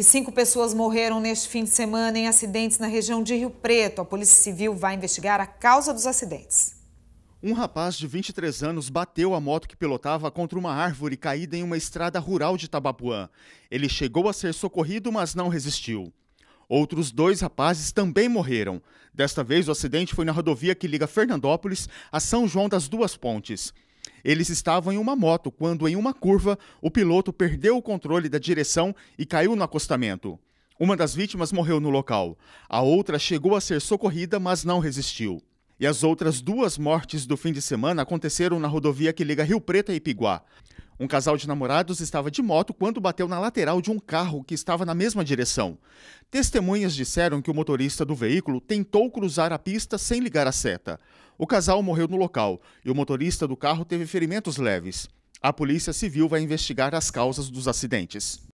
E cinco pessoas morreram neste fim de semana em acidentes na região de Rio Preto. A Polícia Civil vai investigar a causa dos acidentes. Um rapaz de 23 anos bateu a moto que pilotava contra uma árvore caída em uma estrada rural de Tabapuã. Ele chegou a ser socorrido, mas não resistiu. Outros dois rapazes também morreram. Desta vez, o acidente foi na rodovia que liga Fernandópolis a São João das Duas Pontes. Eles estavam em uma moto quando, em uma curva, o piloto perdeu o controle da direção e caiu no acostamento. Uma das vítimas morreu no local. A outra chegou a ser socorrida, mas não resistiu. E as outras duas mortes do fim de semana aconteceram na rodovia que liga Rio Preto a Ipiguá. Um casal de namorados estava de moto quando bateu na lateral de um carro que estava na mesma direção. Testemunhas disseram que o motorista do veículo tentou cruzar a pista sem ligar a seta. O casal morreu no local e o motorista do carro teve ferimentos leves. A Polícia Civil vai investigar as causas dos acidentes.